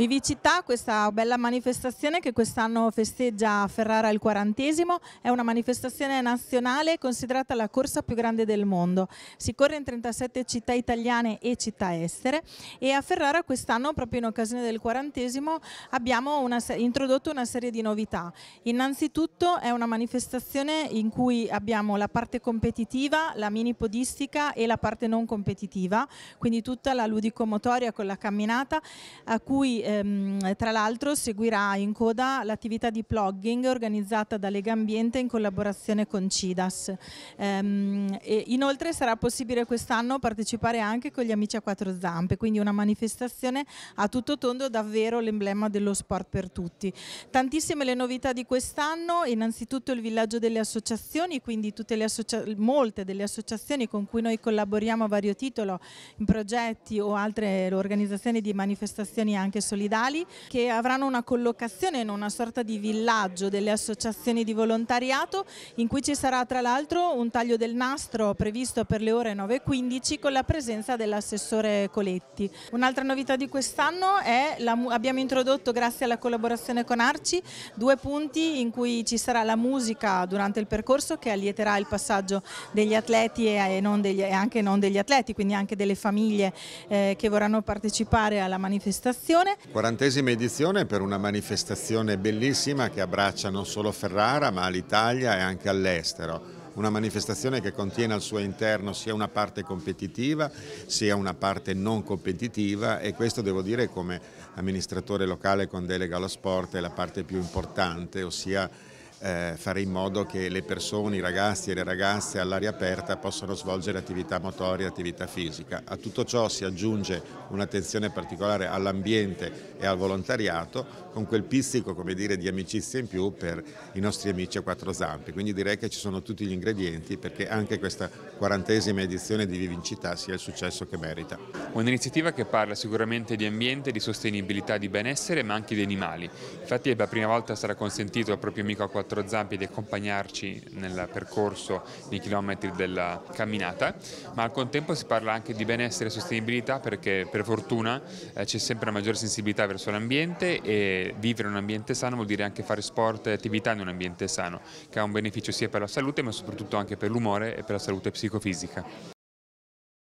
Vivicità, questa bella manifestazione che quest'anno festeggia a Ferrara il quarantesimo, è una manifestazione nazionale considerata la corsa più grande del mondo. Si corre in 37 città italiane e città estere e a Ferrara quest'anno, proprio in occasione del quarantesimo, abbiamo una, introdotto una serie di novità. Innanzitutto è una manifestazione in cui abbiamo la parte competitiva, la mini podistica e la parte non competitiva, quindi tutta la ludicomotoria con la camminata a cui ehm, tra l'altro seguirà in coda l'attività di plugging organizzata da Lega Ambiente in collaborazione con CIDAS. Ehm, inoltre sarà possibile quest'anno partecipare anche con gli amici a quattro zampe, quindi una manifestazione a tutto tondo davvero l'emblema dello sport per tutti. Tantissime le novità di quest'anno, innanzitutto il villaggio delle associazioni, quindi associa molte delle associazioni con cui noi collaboriamo a vario titolo in progetti o altre organizzazioni di manifestazioni anche solidali che avranno una collocazione in una sorta di villaggio delle associazioni di volontariato in cui ci sarà tra l'altro un taglio del nastro previsto per le ore 9.15 con la presenza dell'assessore Coletti. Un'altra novità di quest'anno è la, abbiamo introdotto grazie alla collaborazione con Arci due punti in cui ci sarà la musica durante il percorso che allieterà il passaggio degli atleti e, non degli, e anche non degli atleti, quindi anche delle famiglie eh, che vorranno partecipare alla manifestazione Quarantesima edizione per una manifestazione bellissima che abbraccia non solo Ferrara ma l'Italia e anche all'estero una manifestazione che contiene al suo interno sia una parte competitiva sia una parte non competitiva e questo devo dire come amministratore locale con delega allo sport è la parte più importante, ossia eh, fare in modo che le persone, i ragazzi e le ragazze all'aria aperta possano svolgere attività motoria attività fisica. A tutto ciò si aggiunge un'attenzione particolare all'ambiente e al volontariato con quel pizzico come dire, di amicizia in più per i nostri amici a quattro zampe. Quindi direi che ci sono tutti gli ingredienti perché anche questa quarantesima edizione di Vivincità sia il successo che merita. Un'iniziativa che parla sicuramente di ambiente, di sostenibilità, di benessere ma anche di animali. Infatti per la prima volta sarà consentito al proprio amico a quattro quattro zampe di accompagnarci nel percorso nei chilometri della camminata, ma al contempo si parla anche di benessere e sostenibilità perché per fortuna eh, c'è sempre una maggiore sensibilità verso l'ambiente e vivere in un ambiente sano vuol dire anche fare sport e attività in un ambiente sano, che ha un beneficio sia per la salute ma soprattutto anche per l'umore e per la salute psicofisica.